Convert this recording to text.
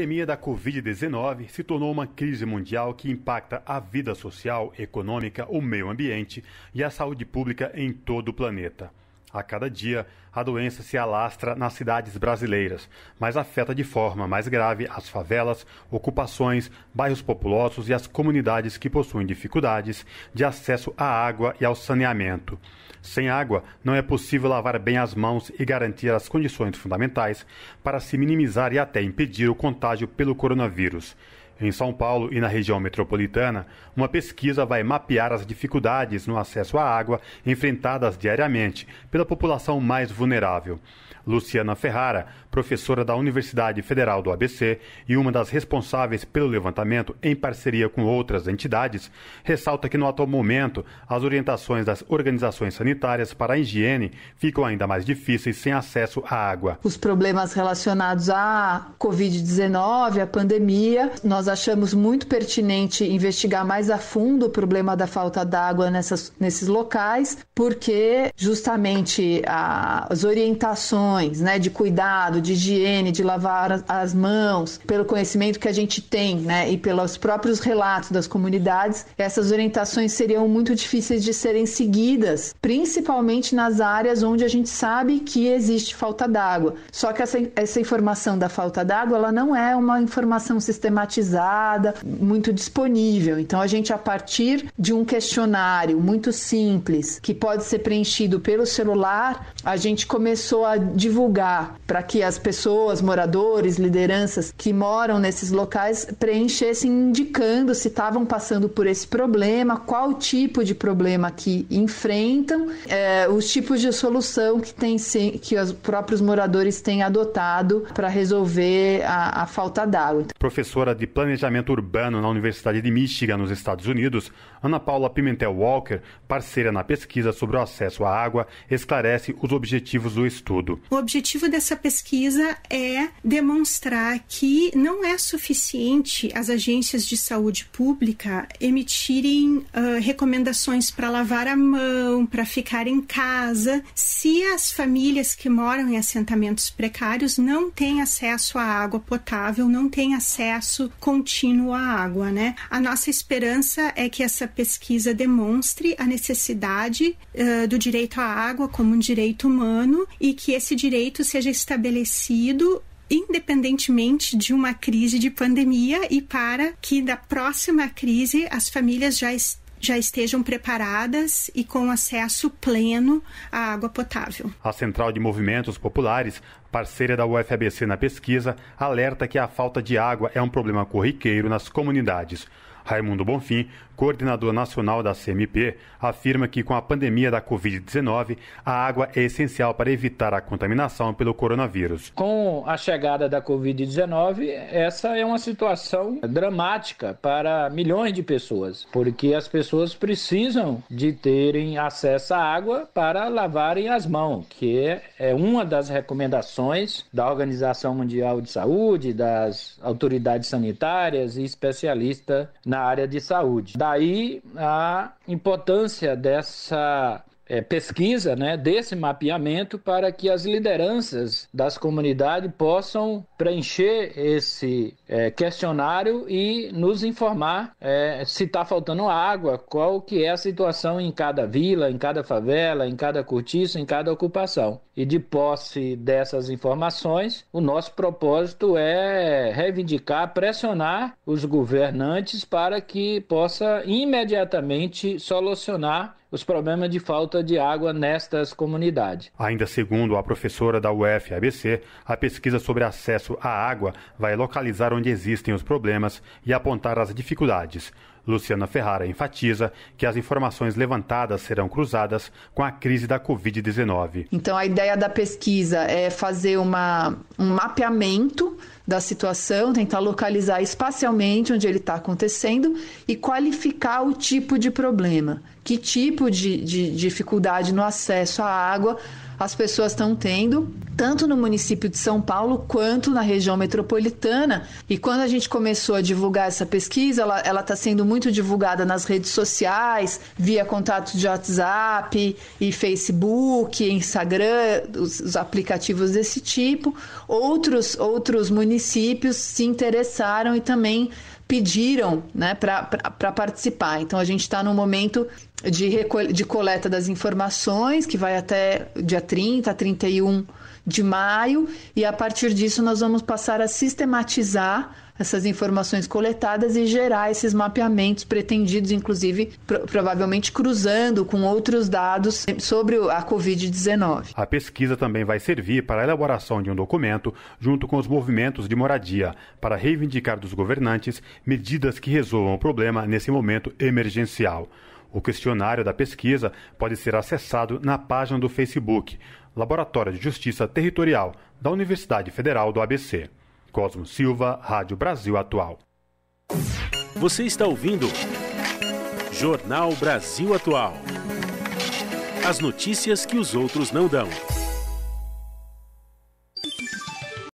pandemia da Covid-19 se tornou uma crise mundial que impacta a vida social, econômica, o meio ambiente e a saúde pública em todo o planeta. A cada dia, a doença se alastra nas cidades brasileiras, mas afeta de forma mais grave as favelas, ocupações, bairros populosos e as comunidades que possuem dificuldades de acesso à água e ao saneamento. Sem água, não é possível lavar bem as mãos e garantir as condições fundamentais para se minimizar e até impedir o contágio pelo coronavírus. Em São Paulo e na região metropolitana, uma pesquisa vai mapear as dificuldades no acesso à água enfrentadas diariamente pela população mais vulnerável. Luciana Ferrara, professora da Universidade Federal do ABC e uma das responsáveis pelo levantamento em parceria com outras entidades, ressalta que no atual momento as orientações das organizações sanitárias para a higiene ficam ainda mais difíceis sem acesso à água. Os problemas relacionados à Covid-19, à pandemia, nós achamos muito pertinente investigar mais a fundo o problema da falta d'água nessas, nesses locais, porque justamente a, as orientações né, de cuidado, de higiene, de lavar as mãos, pelo conhecimento que a gente tem né, e pelos próprios relatos das comunidades, essas orientações seriam muito difíceis de serem seguidas, principalmente nas áreas onde a gente sabe que existe falta d'água. Só que essa, essa informação da falta d'água ela não é uma informação sistematizada muito disponível. Então a gente a partir de um questionário muito simples que pode ser preenchido pelo celular, a gente começou a divulgar para que as pessoas, moradores, lideranças que moram nesses locais preenchessem indicando se estavam passando por esse problema, qual tipo de problema que enfrentam, é, os tipos de solução que tem que os próprios moradores têm adotado para resolver a, a falta d'água. Professora de Plano Planejamento Urbano na Universidade de Michigan, nos Estados Unidos, Ana Paula Pimentel Walker, parceira na pesquisa sobre o acesso à água, esclarece os objetivos do estudo. O objetivo dessa pesquisa é demonstrar que não é suficiente as agências de saúde pública emitirem uh, recomendações para lavar a mão, para ficar em casa, se as famílias que moram em assentamentos precários não têm acesso à água potável, não têm acesso com contínuo à água, né? A nossa esperança é que essa pesquisa demonstre a necessidade uh, do direito à água como um direito humano e que esse direito seja estabelecido independentemente de uma crise de pandemia e para que da próxima crise as famílias já já estejam preparadas e com acesso pleno à água potável. A Central de Movimentos Populares, parceira da UFABC na pesquisa, alerta que a falta de água é um problema corriqueiro nas comunidades. Raimundo Bonfim, coordenador nacional da CMP, afirma que com a pandemia da Covid-19, a água é essencial para evitar a contaminação pelo coronavírus. Com a chegada da Covid-19, essa é uma situação dramática para milhões de pessoas, porque as pessoas precisam de terem acesso à água para lavarem as mãos, que é uma das recomendações da Organização Mundial de Saúde, das autoridades sanitárias e especialistas na área de saúde. Daí a importância dessa é, pesquisa né, desse mapeamento para que as lideranças das comunidades possam preencher esse é, questionário e nos informar é, se está faltando água, qual que é a situação em cada vila, em cada favela, em cada cortiço, em cada ocupação. E de posse dessas informações, o nosso propósito é reivindicar, pressionar os governantes para que possa imediatamente solucionar os problemas de falta de água nestas comunidades. Ainda segundo a professora da UFABC, a pesquisa sobre acesso à água vai localizar onde existem os problemas e apontar as dificuldades. Luciana Ferrara enfatiza que as informações levantadas serão cruzadas com a crise da Covid-19. Então, a ideia da pesquisa é fazer uma, um mapeamento da situação, tentar localizar espacialmente onde ele está acontecendo e qualificar o tipo de problema, que tipo de, de dificuldade no acesso à água as pessoas estão tendo, tanto no município de São Paulo quanto na região metropolitana. E quando a gente começou a divulgar essa pesquisa, ela está sendo muito divulgada nas redes sociais, via contatos de WhatsApp e Facebook, Instagram, os, os aplicativos desse tipo. Outros, outros municípios se interessaram e também pediram né, para participar. Então a gente está no momento de, de coleta das informações, que vai até dia 30, 31 de maio, e a partir disso nós vamos passar a sistematizar essas informações coletadas e gerar esses mapeamentos pretendidos, inclusive pro provavelmente cruzando com outros dados sobre a Covid-19. A pesquisa também vai servir para a elaboração de um documento junto com os movimentos de moradia para reivindicar dos governantes medidas que resolvam o problema nesse momento emergencial. O questionário da pesquisa pode ser acessado na página do Facebook Laboratório de Justiça Territorial da Universidade Federal do ABC. Cosmo Silva, Rádio Brasil Atual. Você está ouvindo Jornal Brasil Atual. As notícias que os outros não dão.